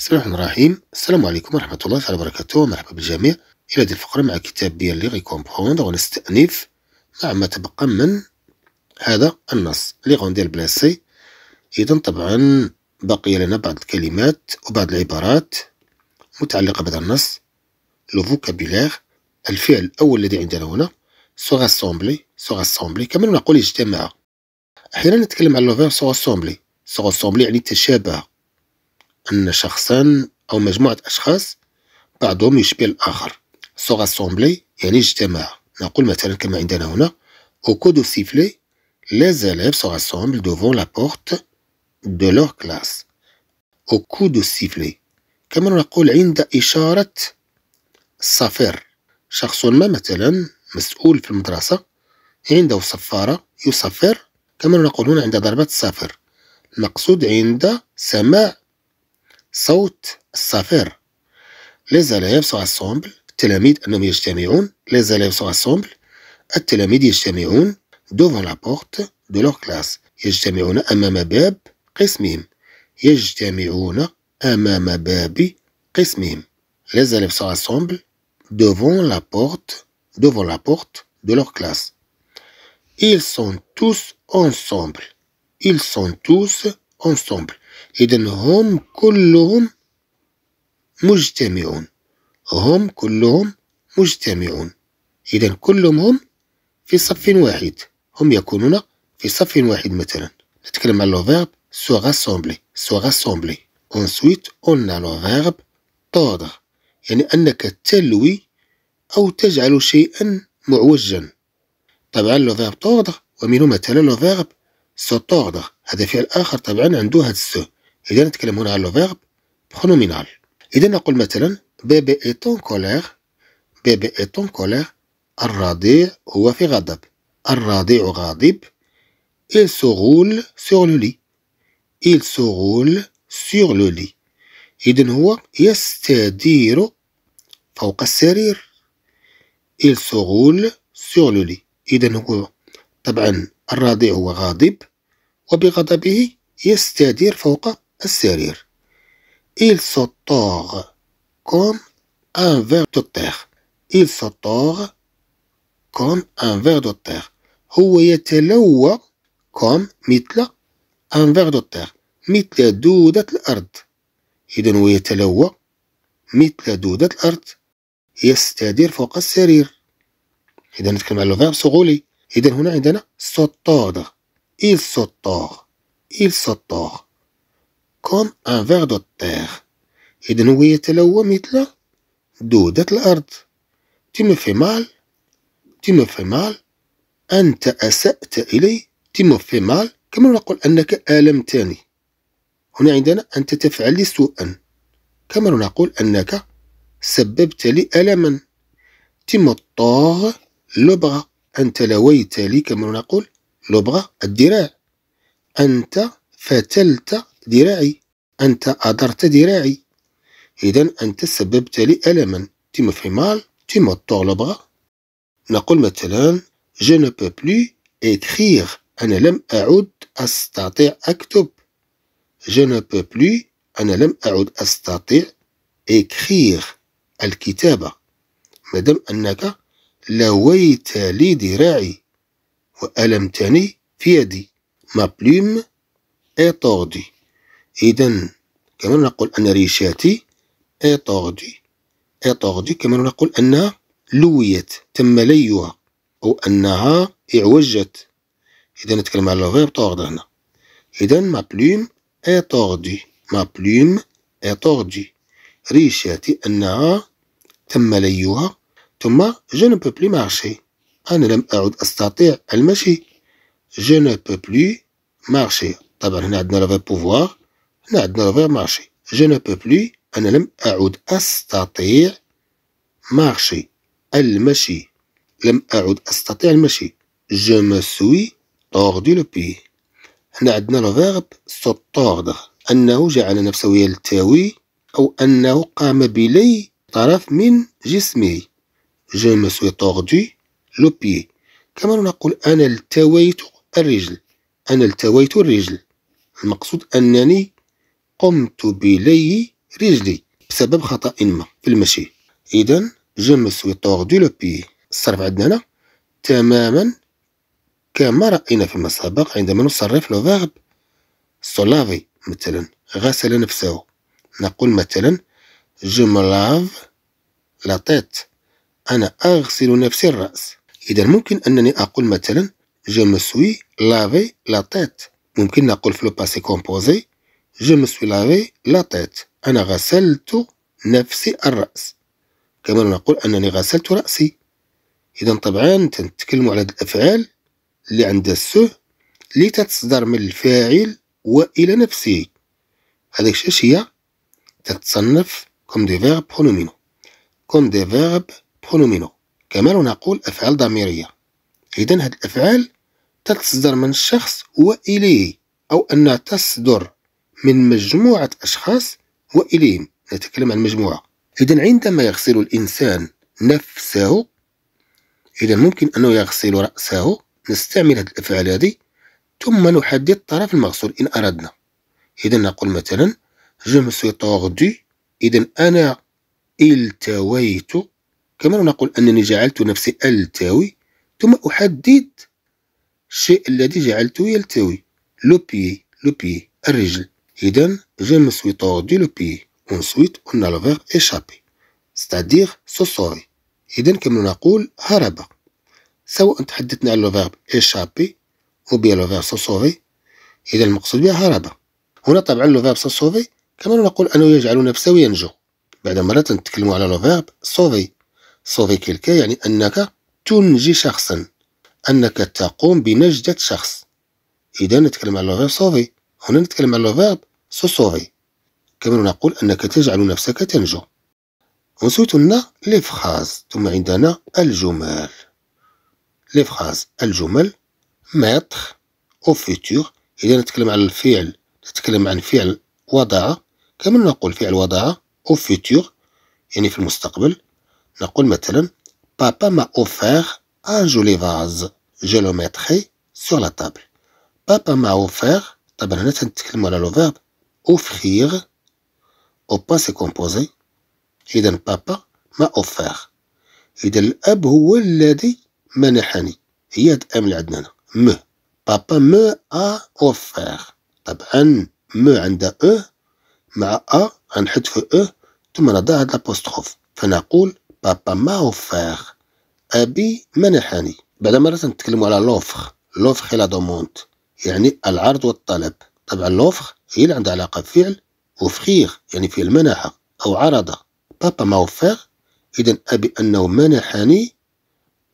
بسم الله الرحمن الرحيم السلام عليكم ورحمة الله تعالى وبركاته ومرحبا بالجميع إلى هذه الفقرة مع كتاب غي كومبخوندر ونستأنف مع ما تبقى من هذا النص لي غوندير بلاسي إذا طبعا بقي لنا بعض الكلمات وبعض العبارات متعلقة بهذا النص لو فوكابيلاغ الفعل الأول الذي عندنا هنا سو غاسومبلي سو غاسومبلي كما نقول اجتماع أحيانا نتكلم على لو فيرب سو غاسومبلي سو غاسومبلي يعني تشابه أن شخصان أو مجموعة أشخاص بعضهم يشبه الآخر سوغ أسومبلي يعني اجتماع نقول مثلا كما عندنا هنا أو كود أو سيفلي لي élèves سوغ أسومبل دوفون la porte de leur classe. Au coup de كما نقول عند إشارة صفير شخص ما مثلا مسؤول في المدرسة عنده صفارة يصفر كما نقول هنا عند ضربة صفر المقصود عند سماع Saut les élèves se rassemblent les élèves devant la porte de leur classe les élèves se rassemblent devant la porte devant la porte de leur classe ils sont tous ensemble ils sont tous ensemble إذا هم كلهم مجتمعون هم كلهم مجتمعون إذا كلهم هم في صف واحد هم يكونون في صف واحد مثلا نتكلم على لو فيرب سو غاسومبلي سو غاسومبلي انسويت اون لو فيرب توضع يعني أنك تلوي أو تجعل شيئا معوجا طبعا لو فيرب توضع ومنه مثلا لو فيرب سو توضع هذا فعل آخر طبعا عنده هذا السو إذا نتكلم هنا على لو فيرب برونومينال إذا نقول مثلا بيبي إيتون كولير بيبي إيتون كولير الرضيع هو في غضب الرضيع غاضب إل سوغول سوغ لو لي إل سوغول سوغ لو لي إذا هو يستدير فوق السرير إل سوغول سوغ لو لي إذا هو طبعا الرضيع هو غاضب وبغضبه يستدير فوق السرير il s'attard comme un ver de terre il s'attard comme un ver de terre هو يتلوى comme مثل un ver de terre مثل دودة الأرض إذا هو يتلوى مثل دودة الأرض يستدير فوق السرير إذا نتكلم على الفيرب صغولي إذا هنا عندنا سطاغ إل سطاغ إل سطاغ كوم ان فيغ دو تيغ اذا هو يتلوى مثل دودة الأرض تي مو في مال تي مو في مال أنت أسأت إلي تي مو في مال كما نقول أنك آلمتني هنا عندنا أنت تفعل لي سوءا كما نقول أنك سببت لي ألما تي مو tords le أنت لويت لي كما نقول لوبغا الذراع أنت فتلت ذراعي أنت أدرت ذراعي إذا أنت سببت لي ألما تي me مال mal tu me نقول مثلا جو نو بو بلو أنا لم أعد أستطيع أكتب جو نو بو بلو أنا لم أعد أستطيع إكخيغ الكتابة مادام أنك لويت لي ذراعي وألمتني في يدي ما بلوم اي طوردي إذا كما نقول أن ريشاتي إطاردي إطاردي كما نقول أنها لويت تم ليها أو أنها إعوجت إذا نتكلم على الفيرب طورد هنا إذا ما بلوم إطاردي ما بلوم إطاردي ريشاتي أنها تم ليها ثم جو نو بو plus مارشي أنا لم أعد أستطيع المشي جو نو بو بلو مارشي طبعا هنا عندنا لا بوفوار عندنا غير مارشي جو نو بو بلو أنا لم أعد أستطيع مارشي المشي لم أعد أستطيع المشي جو مو سوي طوردي لو بي هنا عندنا الفيرب سو طوردر أنه جعل نفسه يلتوي أو أنه قام بلي طرف من جسمه جو مو سوي طوردي لو بي كما نقول أنا التويت الرجل أنا التويت الرجل المقصود أنني قمت بلي رجلي بسبب خطأ ما في المشي إذا جو مو سوي لو بيي الصرف عندنا هنا تماما كما رأينا فيما المسابق عندما نصرف لو فيرب سولافي مثلا غسل نفسه نقول مثلا جو لاف لا تيت أنا أغسل نفسي الرأس إذا ممكن أنني أقول مثلا جو مسوي لافي لا تيت ممكن نقول في لو باسي كومبوزي Je me suis lavé la tête. أنا غسلت نفسي الرأس. كما نقول أنني غسلت رأسي. إذا طبعا تنتكلموا على هذه الأفعال اللي عند السه اللي تتصدر من الفاعل وإلى نفسه. هذاك الشيء هي تتصنف كوم دي فيرب برونومينو. كوم دي فيرب برونومينو. كما نقول أفعال ضميرية. إذا هذه الأفعال تتصدر من الشخص وإليه أو أنها تصدر من مجموعة أشخاص وإليهم نتكلم عن مجموعة إذا عندما يغسل الإنسان نفسه إذا ممكن أنه يغسل رأسه نستعمل هذه الأفعال هذه ثم نحدد طرف المغسول إن أردنا إذا نقول مثلا je طاغدي إذا أنا التويت كما نقول أنني جعلت نفسي ألتوي ثم أحدد الشيء الذي جعلته يلتوي لو بيي لو بيي الرجل إذن je me suis tordu le pied. Ensuite, on a le verbe échapper. c'est-à-dire سوسوري إذن كما نقول هرب سواء تحدثنا على فيرب إيشابي أو فيرب الفيرب سوسوري إذن المقصود بها هرب هنا طبعا لو فيرب الفيرب سوسوري كما نقول أنه يجعل نفسه ينجو بعد مرات نتكلم على لو فيرب سوفي سوفي كيلكا يعني أنك تنجي شخصا أنك تقوم بنجدة شخص إذا نتكلم على فيرب سوفي هنا نتكلم على فيرب سوسوغي كما نقول أنك تجعل نفسك تنجو ensuite on ثم عندنا الجمل les الجمل ماتر أو فيتور إذا نتكلم على الفعل نتكلم عن فعل وضع كما نقول فعل وضع أو فيتور يعني في المستقبل نقول مثلا بابا ما offert أن جولي فاز je le mettrai sur la بابا ما offert طبعا هنا تنتكلم على لو فيرب offrir au passé composé إذا بابا ما أوفير إذا الأب هو الذي منحني هي هاد الأم اللي عندنا هنا م بابا م أ أوفير طبعا م عند أ مع أ غنحذف أ ثم نضع هاد لابوستخوف فنقول بابا ما أوفير أبي منحني بعد مرة نتكلم على لوفر لوفر لا دوموند يعني العرض والطلب طبعا لوفر فيل عندها علاقة بفعل وفخيغ يعني في المناحة أو عرض بابا ما وفخ إذا أبي أنه منحني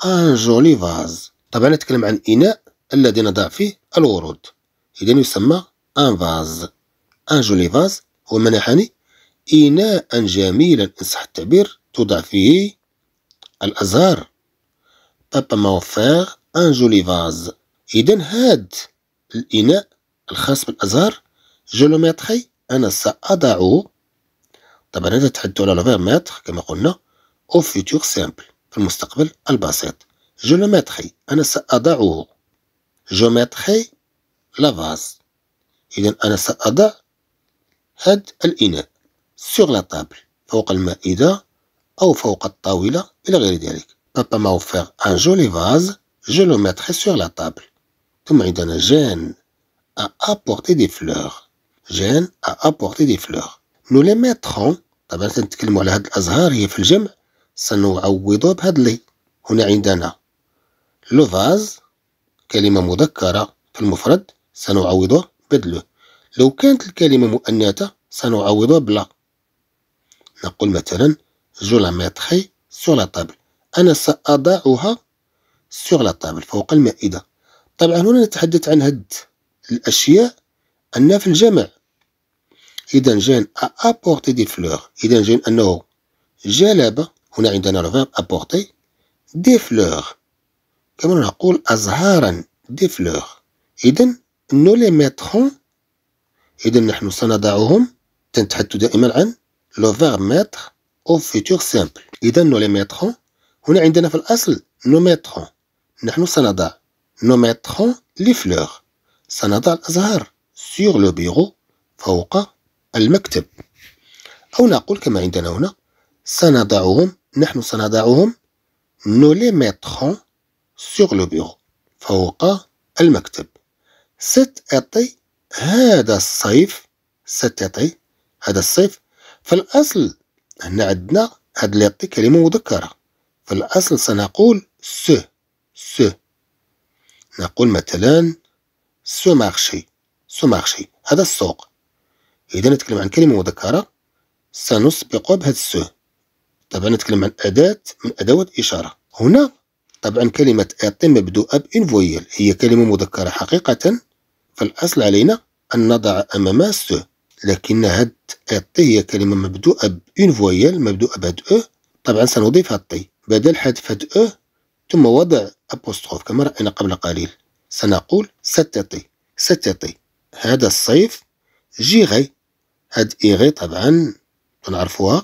أن جولي فاز طبعا نتكلم عن إناء الذي نضع فيه الورود إذا يسمى أن فاز أن جولي فاز هو منحني إناء جميلا إن صح التعبير توضع فيه الأزهار بابا ما وفخ أن جولي فاز إذا هاد الإناء الخاص بالأزهار جيلومتري أنا سأضع طبعا هذا تحدوا على لافير متر كما قلنا أو فيتور سامبل في المستقبل البسيط جيلومتري أنا سأضعه جيومتري لافاز إذا أنا سأضع هاد الإناء سور لا طابل فوق المائدة أو فوق الطاولة إلى غير ذلك بابا ما offert ان جولي فاز جيلومتري سور لا طابل ثم عندنا جان ا ابورتي دي فلور جان ابورتي دي فلوغ نو لي ميتخون طبعا تنتكلمو على هاد الازهار هي في الجمع سنعوضو بهاد لي هنا عندنا لو فاز كلمه مذكره في المفرد سنعوضو بدلو لو كانت الكلمه مؤنثه سنعوضها بلا نقول مثلا جو لا ميتخي سو لا طابل انا ساضعها سوغ لا طابل فوق المائده طبعا هنا نتحدث عن هاد الاشياء انها في الجمع إذا جان أبورتي دي فلور إذا جان أنه جلب هنا عندنا الفيرب أبورتي دي فلور كما نقول أزهارا دي فلور إذا نو لي ميتخون إذا نحن سنضعهم تنتحدث دائما عن لو فيرب ميتر أو فيتور سامبل إذا نو لي ميتخون هنا عندنا في الأصل نو ميتخون نحن سنضع نو ميتخون لي فلور سنضع الأزهار سور لو بيرو فوق المكتب أو نقول كما عندنا هنا سنضعهم نحن سنضعهم نو لي ميتخون سوغ لو بيغو فوق المكتب ستعطي هذا الصيف ستعطي هذا الصيف فالأصل هنا عندنا هاد ليطي كلمة مذكرة فالأصل سنقول سو سو نقول مثلا سو مارشي سو مارشي هذا السوق إذا نتكلم عن كلمة مذكرة سنسبقها بهذا السه طبعا نتكلم عن أداة من أدوات إشارة هنا طبعا كلمة أطي مبدوءة بإنفويل هي كلمة مذكرة حقيقة فالأصل علينا أن نضع أمامها السه لكن هاد أطي هي كلمة مبدوءة بإنفويل مبدوءة بهاد أو طبعا سنضيف هاد طي بدل حذف هاد أو ثم وضع أبوستروف كما رأينا قبل قليل سنقول ستطي ستطي هذا الصيف جيغي هاد إيغي طبعا تنعرفوها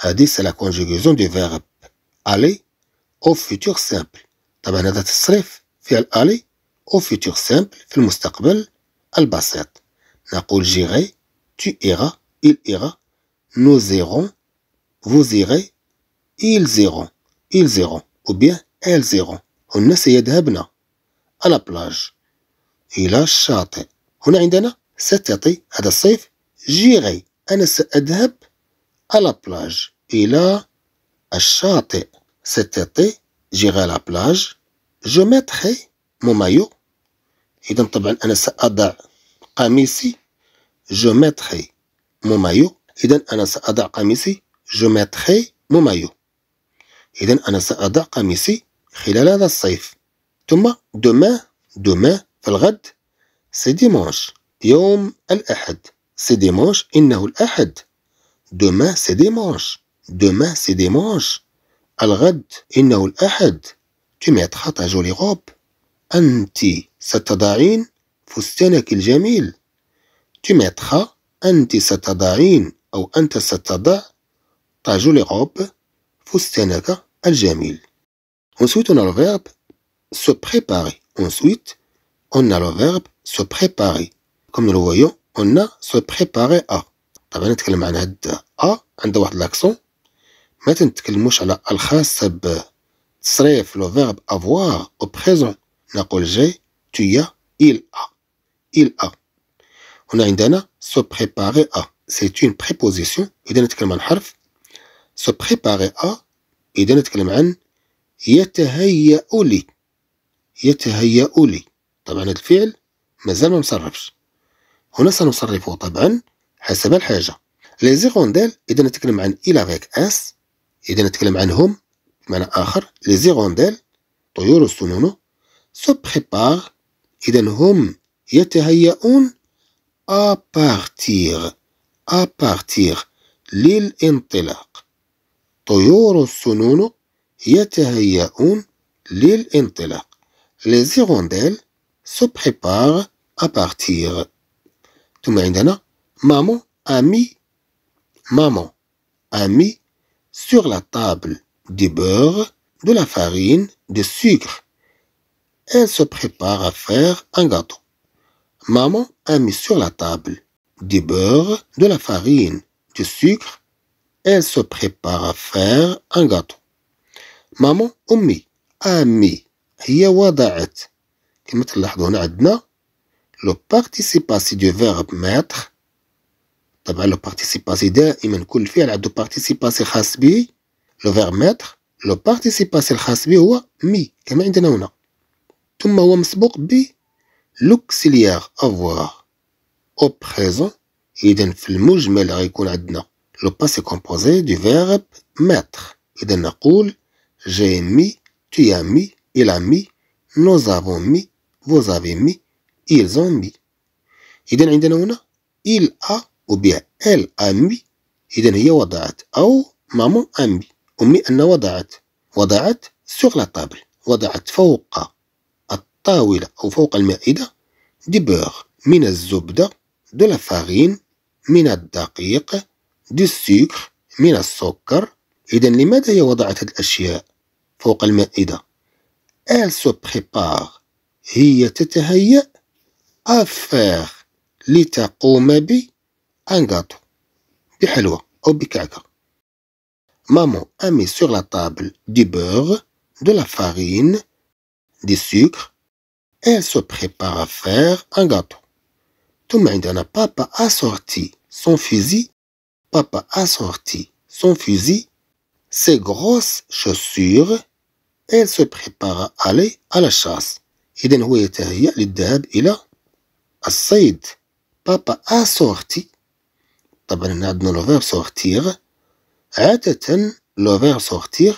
هادي سي لا كونجيغيزون دو فيرب ألي أو فيتور سامبل طبعا هذا التصريف فيها الألي أو فيتور سامبل في المستقبل البسيط نقول جيغي تو إيغا il إيغا نو irons فو irez ils iront ils iront أو بيان elles iront هن سيذهبنا على بلاج الى الشاطئ هنا عندنا ستعطي هذا الصيف جيغي أنا سأذهب على بلاج إلى الشاطئ cet جيغي على بلاج جو ماتخي مو مايو إذا طبعا أنا سأضع قميصي جو ماتخي مو مايو إذا أنا سأضع قميصي جو ماتخي مو مايو إذا أنا سأضع قميصي خلال هذا الصيف ثم دوما دوما في الغد سي ديمونش يوم الأحد c'est dimanche, innahu le Demain, c'est dimanche. Demain, c'est dimanche. Al-ghad, innahu le Tu mettras ta jolie robe. Anti satadarin fustanak al-jamil. Tu mettras anti satadarin ou anta satada ta jolie robe fustanak al-jamil. Ensuite, on a le verbe se préparer. Ensuite, on a le verbe se préparer. Comme nous le voyons قلنا سو بريباري ا طبعا نتكلم عن هاد ا عندها واحد لاكسون ما تنتكلموش على الخاصة بتصريف لو فيرب افوار او بريزون نقول جي تيا il a il a هنا عندنا سو بريباري ا سي اون بريبوزيسيون إذا نتكلم عن حرف سو بريباري ا إذا نتكلم عن يتهيأ لي يتهيأ لي طبعا هذا الفعل مازال ما مصرفش هنا سنصرفه طبعا حسب الحاجة لي زيغونديل إذا نتكلم عن إلافيك أس إذا نتكلم عنهم بمعنى آخر لي زيغونديل طيور السنونو سو بريبار إذا هم يتهيئون أبارتيغ أبارتيغ للانطلاق طيور السنونو يتهيئون للانطلاق لي زيغونديل سو بريبار أبارتيغ maman a mis, maman a mis sur la table du beurre, de la farine, du sucre. Elle se prépare à faire un gâteau. Maman a mis sur la table du beurre, de la farine, du sucre. Elle se prépare à faire un gâteau. Maman a أمي le participe du verbe mettre, le participe passé de, imen le fi'l, abdu participe passé le verbe mettre, le participe passé khasbi, ou mi, comme il y a un nom. Tumma wa bi, l'auxiliaire avoir, au présent, il fil moujmel Le passé composé du verbe mettre, idem na j'ai mis, tu as mis, il a mis, nous avons mis, vous avez mis, ils ont mis إذا عندنا هنا il a ou bien elle a mis إذا هي وضعت أو مامون a mis أمي أن وضعت وضعت sur la table وضعت فوق الطاولة أو فوق المائدة دي بوغ من الزبدة دو لا فارين من الدقيق دي سكر من السكر إذا لماذا هي وضعت هذه الأشياء فوق المائدة إل se prépare هي تتهيأ à faire au un gâteau Maman a mis sur la table du beurre, de la farine, du sucre elle se prépare à faire un gâteau. Tout maintenant papa a sorti son fusil, papa a sorti son fusil, ses grosses chaussures elle se prépare à aller à la chasse. الصيد بابا ا طبعا هنا عندنا لو فيرب سورتيغ عادة لو فيرب سورتيغ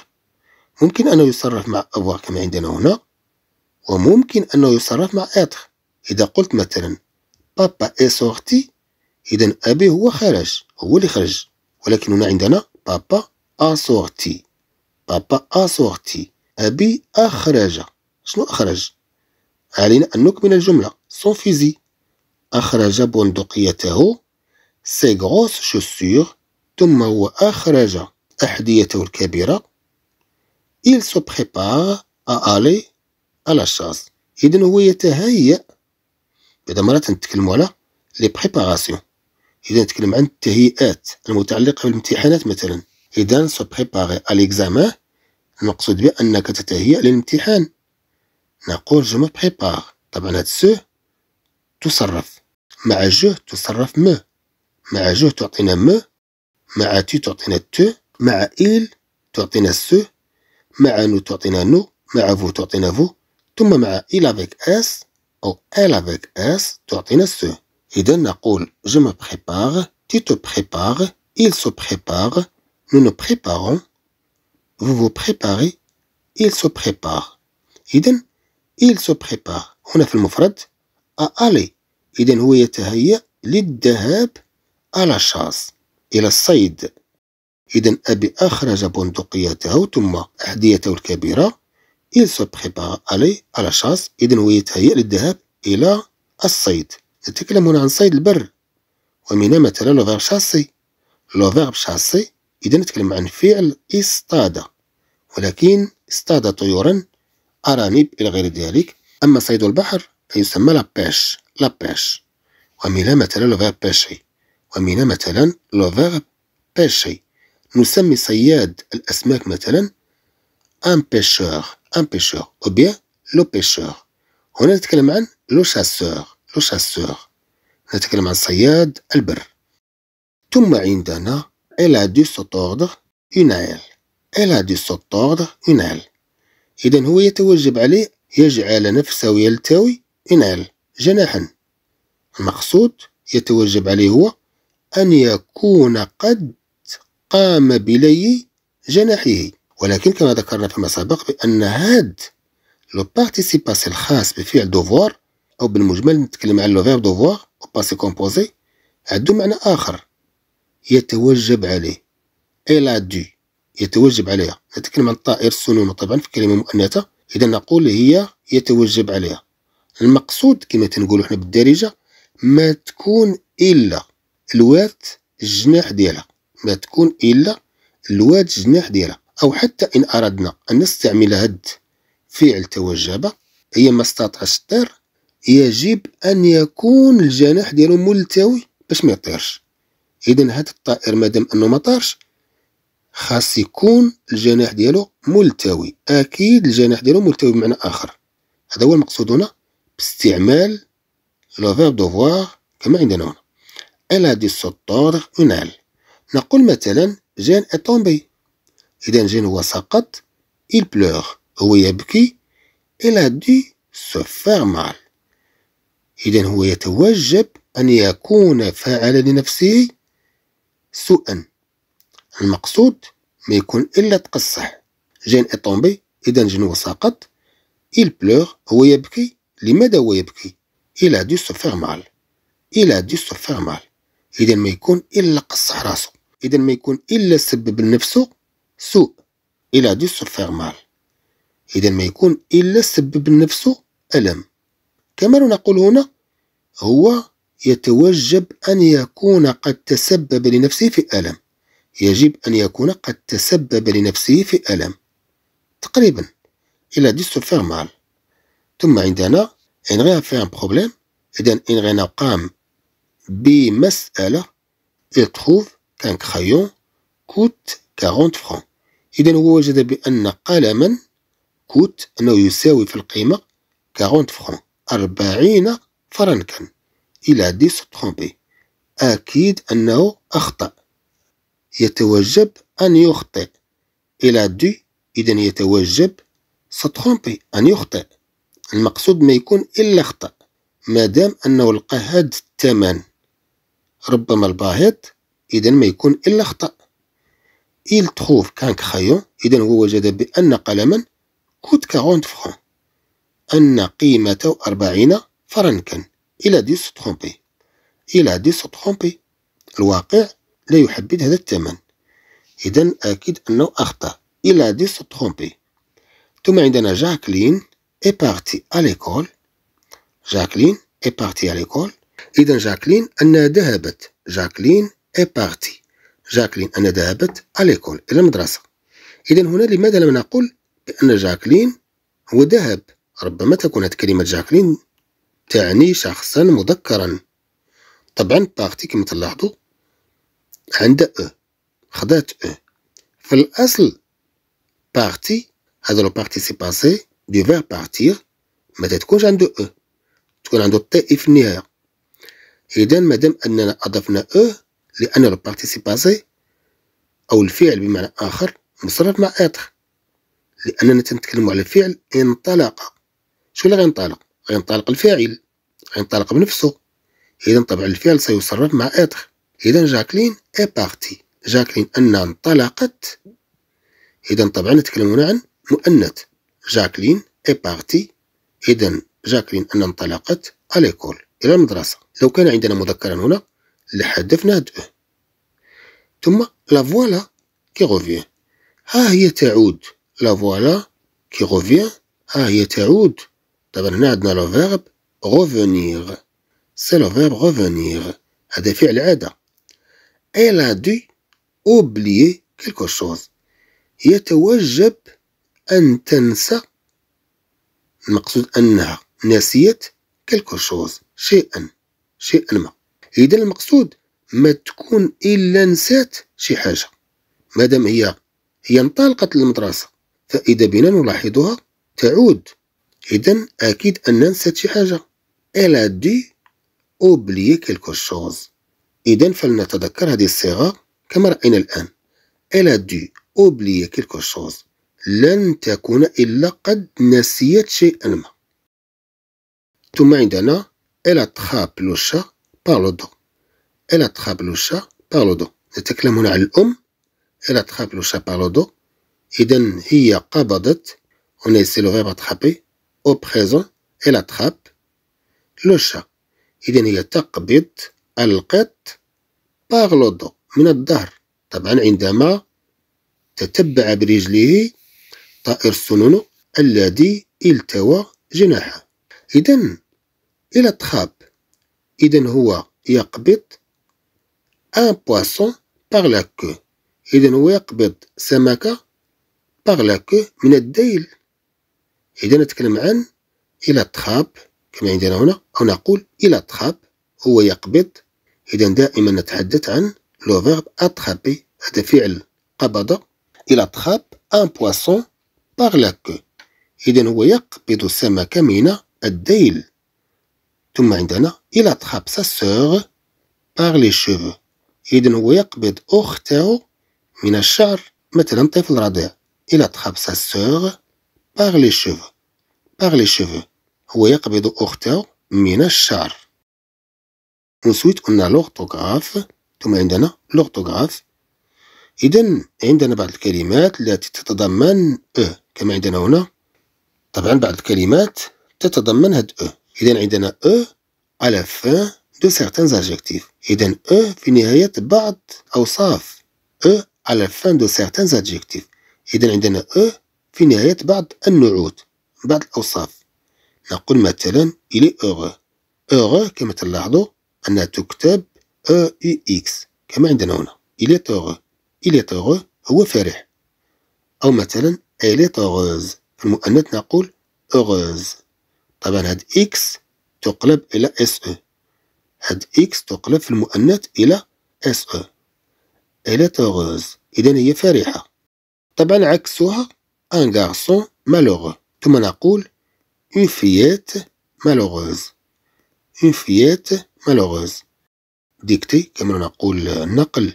ممكن أنه يصرف مع أفواغ كما عندنا هنا وممكن أنه يصرف مع اتر إذا قلت مثلا بابا اي سورتي إذا أبي هو خرج هو اللي خرج ولكن هنا عندنا بابا ا بابا ا أبي أخرج شنو أخرج علينا أن نكمل الجملة سون فيزي أخرج بندقيته سيغوس chaussures ثم هو أخرج أحذيته الكبيرة il se prépare à aller à la chasse إذن هو يتهيأ بعد مرات نتكلموا على لي بريباراسيون إذا نتكلم عن التهيئات المتعلقة بالامتحانات مثلا إذا سو بريباري على ليكزامان المقصود بأنك تتهيأ للامتحان نقول جو بريبار طبعا هاد سو تصرف مع جه تصرف م مع جه تعطينا م مع تي تعطينا ت مع إل تعطينا س مع نو تعطينا نو مع فو تعطينا فو ثم مع إل avec اس أو إل avec اس تعطينا س إذا نقول je me prépare tu te prépares il se prépare nous nous préparons vous vous préparez il se prépare إذا il se prépare هنا في المفرد ألي إذا هو يتهيأ للذهاب على شاص إلى الصيد إذا أبي أخرج بندقيته ثم أحذيته الكبيرة إل سو بريبار ألي على شاص إذا هو يتهيأ للذهاب إلى الصيد نتكلم هنا عن صيد البر ومن مثلا لو فيرب شاسي لو فيرب شاسي إذا نتكلم عن فعل اصطاد ولكن اصطاد طيورا أرانب إلى غير ذلك أما صيد البحر بيش لا بيش ومنها مثلا لوفير باشي ومنها مثلا لوفير باشي نسمي صياد الأسماك مثلا ان بيشور ان بيشور أو بيان لو بيشور هنا نتكلم عن لو شاسور لو شاسور نتكلم عن صياد البر ثم عندنا إلا دو سوتوردر se tordre une aile elle a dû إذا هو يتوجب عليه يجعل نفسه يلتوي إنال جناحا المقصود يتوجب عليه هو أن يكون قد قام بلي جناحه ولكن كما ذكرنا فيما سبق بأن هاد لو بارتيسيباس الخاص بفعل دوفوار أو بالمجمل نتكلم على لو فيرب دوفوار أو باسي كومبوزي عنده معنى آخر يتوجب عليه إلا دو يتوجب عليها نتكلم عن الطائر السنون طبعا في كلمة مؤنثة إذا نقول هي يتوجب عليها المقصود كما تنقولوا حنا بالدارجه ما تكون الا الوات الجناح ديالها ما تكون الا الوات الجناح ديالها او حتى ان اردنا ان نستعمل هاد فعل توجبة هي ما استطاع الطير يجب ان يكون الجناح ديالو ملتوي باش ما يطيرش اذا هاد الطائر مادام انه ما طارش خاص يكون الجناح ديالو ملتوي اكيد الجناح ديالو ملتوي بمعنى اخر هذا هو المقصود هنا باستعمال لو فيرب دوفوار كما عندنا هنا إلا دي سوطور أونال نقول مثلا جان اتومبي اذا جين هو سقط il pleure هو يبكي إلا دي سو se مال اذا هو يتوجب ان يكون فاعل لنفسه سوءا المقصود ما يكون الا تقصح جين اتومبي اذا جين هو سقط il pleure هو يبكي لماذا هو يبكي؟ إلا دي فيه مال إلا دي فيه مال إذا ما يكون إلا قصح راسو إذا ما يكون إلا سبب لنفسو سوء إلا دي فيه مال إذا ما يكون إلا سبب لنفسو ألم كما نقول هنا هو يتوجب أن يكون قد تسبب لنفسه في ألم يجب أن يكون قد تسبب لنفسه في ألم تقريبا إلى دي مال ثم عندنا إن غير في ان بروبليم إذا إن غير قام بمسألة il كان qu'un كوت 40 francs إذا هو وجد بأن قلما كوت أنه يساوي في القيمة 40 فران 40 فرنكا إلى دي سترومبي أكيد أنه أخطأ يتوجب أن يخطئ إلى دي إذا يتوجب سترومبي أن يخطئ المقصود ما يكون إلا خطأ ما دام أنه لقى هذا الثمن ربما الباهت إذا ما يكون إلا خطأ il trouve qu'un crayon إذا هو وجد بأن قلما كوت 40 francs أن قيمته 40 فرنكا إلى دي سو ترومبي إلى دي سو ترومبي الواقع لا يحدد هذا الثمن إذا أكيد أنه أخطأ إلى دي سو ترومبي ثم عندنا جاكلين est partie à l'école Jacqueline est partie à l'école إذا جاكلين أنها ذهبت جاكلين إي partie جاكلين أنها ذهبت أليكول إلى المدرسة إذا هنا لماذا لم نقول بأن جاكلين هو ذهب ربما تكون هذه كلمة جاكلين تعني شخصا مذكرا طبعا بارتي كما تلاحظوا عندها أ خذات أ في الأصل بارتي هذا لو سي باسي فير بارتير ما تتكونش عنده او تكون عنده تي في النهايه اذا مادام اننا اضفنا او لان البارتيسيباسي او الفعل بمعنى اخر مصرف مع اتر لاننا تنتكلم على فعل انطلق شو اللي غينطلق غينطلق الفاعل غينطلق بنفسه اذا طبعا الفعل سيصرف مع اتر اذا جاكلين اي بارتي جاكلين انها انطلقت اذا طبعا نتكلم هنا عن مؤنث جاكلين اي بارتي إذا جاكلين أن انطلقت أليكول إلى المدرسة لو كان عندنا مذكرا هنا لحذفنا دو ثم لا فوالا كي غوفيان ها هي تعود لا فوالا كي غوفيان ها هي تعود طبعا هنا عندنا لو فيرب غوفونيغ سي لو فيرب غوفونيغ هذا فعل عادة إلا دو أوبليي كيلكو شوز يتوجب أن تنسى المقصود أنها نسيت شوز شيئا شيئا ما إذا المقصود ما تكون إلا نسات شي حاجة مادام هي هي انطلقت للمدرسة فإذا بنا نلاحظها تعود إذا أكيد أن نسات شي حاجة إلا دي أوبلي كيلكو شوز إذا فلنتذكر هذه الصيغة كما رأينا الآن إلا دي أوبلي كيلكو شوز لن تكون إلا قد نسيت شيئا ما ثم عندنا إلا تخاب لوشا بارلودو إلا تخاب لوشا بارلودو نتكلم هنا عن الأم إلا تخاب لوشا بارلودو إذن هي قبضت On essaie le verbe أو Au إلا تخاب attrape le chat. Il y a taqbit al-qat par l'odo. Mina d'ar. Taban طائر السنونو الذي التوى جناحه إذا إلى تخاب إذا هو يقبض ان بواسون باغ لاكو إذا هو يقبض سمكة باغ لاكو من الديل إذا نتكلم عن إلى تخاب كما عندنا هنا أو نقول إلى تخاب هو يقبض إذا دائما نتحدث عن لو فيرب أتخابي هذا فعل قبض إلى تخاب ان بواسون طغلق إذا هو يقبض السمكة من الديل ثم عندنا il attrape sa sœur par les cheveux إذا هو يقبض أخته من الشعر مثلا طفل رضيع il attrape sa sœur par les cheveux par les cheveux هو يقبض أخته من الشعر ensuite on a l'orthographe ثم عندنا l'orthographe إذا عندنا بعض الكلمات التي تتضمن أ كما عندنا هنا طبعا بعض الكلمات تتضمن هاد او e. اذا عندنا او e على فان دو سيغتان زادجكتيف اذا او في نهايه بعض اوصاف او e على فان دو سيغتان زادجكتيف اذا عندنا او في نهايه بعض النعوت بعض الاوصاف نقول مثلا إلي أوغو أوغو كما تلاحظوا أنها تكتب أو يو إكس كما عندنا هنا إلي أوغو إلي أوغو هو فرح أو مثلا elle est heureuse المؤنث نقول heureuse طبعا هاد x تقلب إلى SE هاد x تقلب في المؤنث إلى SE elle est heureuse إذا هي فرحة طبعا عكسها un garçon malheureux ثم نقول une fillette malheureuse une fillette malheureuse ديكتي كما نقول نقل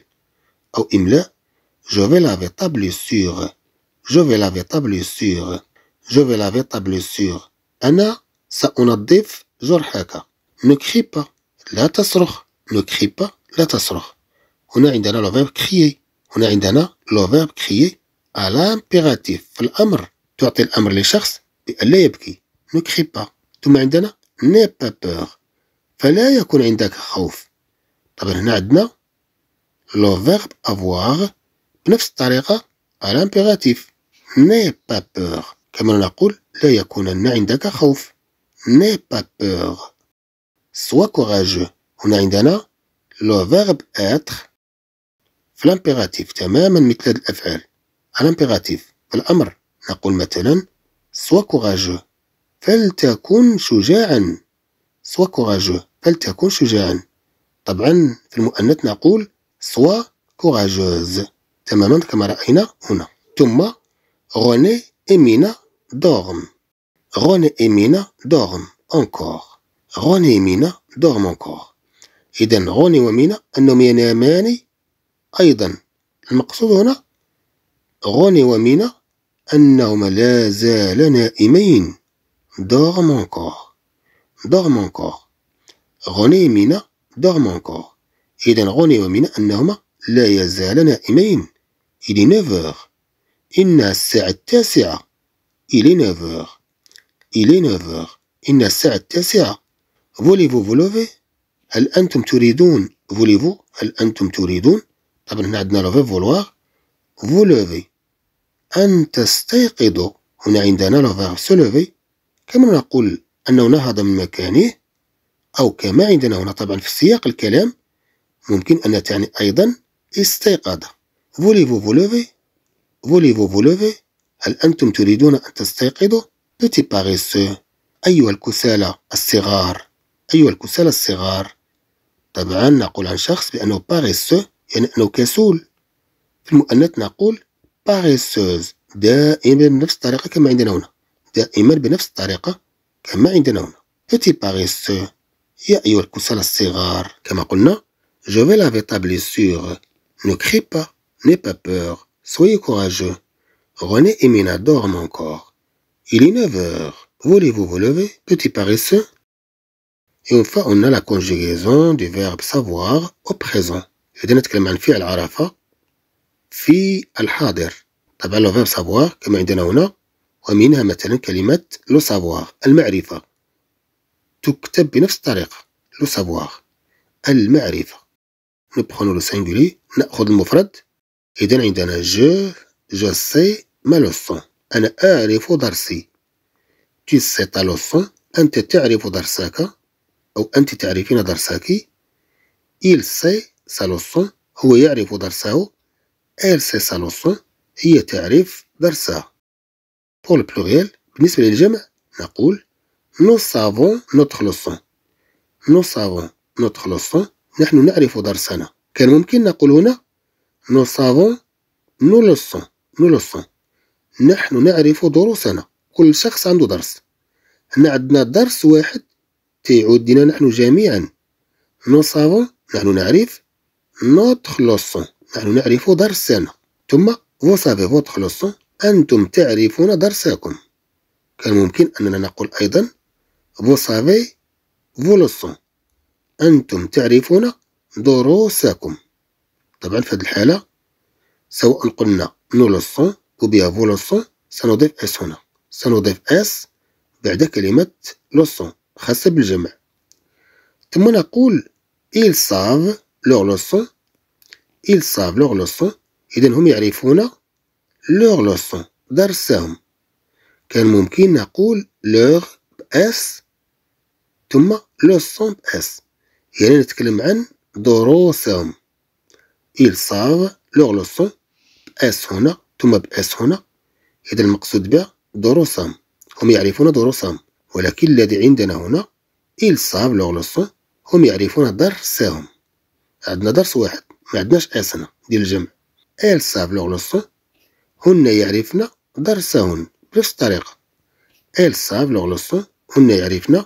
أو إملاء je vais laver table sur je vais laver ta blessure. Je vais laver ta blessure. Anna, ça on a def, jorhaka. Ne crie pas. La tasroch. Ne crie pas. La tasroch. On a indana le verbe crier. On a indana le verbe crier à l'impératif. L'amr. Tu as l'amr les Et chars. L'aïbki. Ne crie pas. Tu m'as indana. N'aie pas peur. Fala yakun indak khouf. T'as indana Le verbe avoir. Pneuf stariqa à l'impératif. N'aie pas peur. كما نقول لا يكونن عندك خوف. N'aie pas peur. Sois courageux. هنا عندنا لو فيرب اتر في الامبيراتيف تماما مثل هذه الافعال الامبيراتيف في الامر نقول مثلا سوا كوراجو فلتكن شجاعا سوا كوراجو فلتكن شجاعا طبعا في المؤنث نقول سوا كوراجوز تماما كما راينا هنا ثم غوني إمينا دورم غوني إمينا دورم Mina غوني encore. دورم et Mina dorment إذن روني ومينا أنهم ينامان أيضا المقصود هنا غوني ومينا أنهما لا زالا نائمين دورم أنكور دورم أنكور غوني ومينا دورم أنكور إذن غوني ومينا أنهما لا يزالا نائمين إلي نوفر إن الساعة التاسعة إلي est إلي heures. إنها إن الساعة فوليفو فولوفي هل أنتم تريدون فوليفو هل أنتم تريدون طبعا هنا عندنا لوفي فولوار فولوفي أن تستيقظوا هنا عندنا لوفير سولوفي كما نقول أنه نهض من مكانه أو كما عندنا هنا طبعا في سياق الكلام ممكن أن تعني أيضا استيقظ فوليفو فولوفي فولي vous vous هل أنتم تريدون أن تستيقظوا؟ بيتي paresseux أيها الكسالى الصغار أيها الكسالى الصغار طبعا نقول عن شخص بأنه paresseux يعني أنه كسول في المؤنث نقول باريسوز دائما بنفس الطريقة كما عندنا هنا دائما بنفس الطريقة كما عندنا هنا بيتي باريسو يا أيها الكسالى الصغار كما قلنا جو في لافي تا سيغ نو كخي با ني با بور Soyez courageux. René et Mina dorment encore. Il est 9 heures. Voulez-vous vous lever, petit paresseux? Et enfin, on a la conjugaison du verbe savoir au présent. Et d'un autre côté, fi al arafa, fi al hadar. D'après le verbe savoir, comme il y en a, on mène maintenant une calimte le savoir, le savoir. Tu écris de la même manière. Le savoir, le savoir. Nous prenons le singulier, nous prenons le إذا عندنا جو جو سي ما لوسون أنا أعرف درسي تي سي تا leçon أنت تعرف درسك أو أنت تعرفين درسك إل سي سا leçon هو يعرف درسه إل سي سا leçon هي تعرف درسها بور بلوغيل بالنسبة للجمع نقول نو سافون نوتخ leçon نو سافون نوتخ leçon نحن نعرف درسنا كان ممكن نقول هنا نو سافون نو لو نو لو نحن نعرف دروسنا كل شخص عنده درس هنا عندنا درس واحد تيعود لنا نحن جميعا نو سافون نحن نعرف نوتخ لوسون نحن نعرف درسنا ثم فو سافي فوتخ لوسون أنتم تعرفون درسكم كان ممكن أننا نقول أيضا فو سافي فو لوسون أنتم تعرفون دروسكم طبعا في هذه الحالة سواء قلنا نو لو سون أو بيا فو لو سون سنضيف اس هنا سنضيف اس بعد كلمة لو سون خاصة بالجمع ثم نقول إيل ساف لوغ لو سون ساف لوغ لو سون إذا هم يعرفون لوغ لو سون درسهم كان ممكن نقول لوغ بأس ثم لو سون بأس يعني نتكلم عن دروسهم il لوغ لغلص بأس هنا ثم بأس هنا إذا المقصود بها دروسهم هم يعرفون دروسهم ولكن الذي عندنا هنا il لوغ لغلص هم يعرفون درسهم عندنا درس واحد ما عندناش هنا ديال الجمع il لوغ لغلص هن يعرفن درسهن بنفس الطريقة il لوغ لغلص هن يعرفن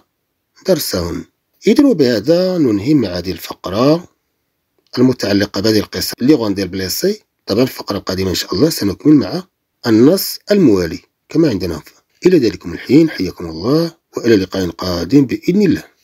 درسهن إذن وبهذا ننهي مع هذه الفقرة المتعلقة بهذه القصة اللي غندير بليسي طبعا في الفقرة القادمة إن شاء الله سنكمل مع النص الموالي كما عندنا إلى ذلك الحين حياكم الله وإلى لقاء قادم بإذن الله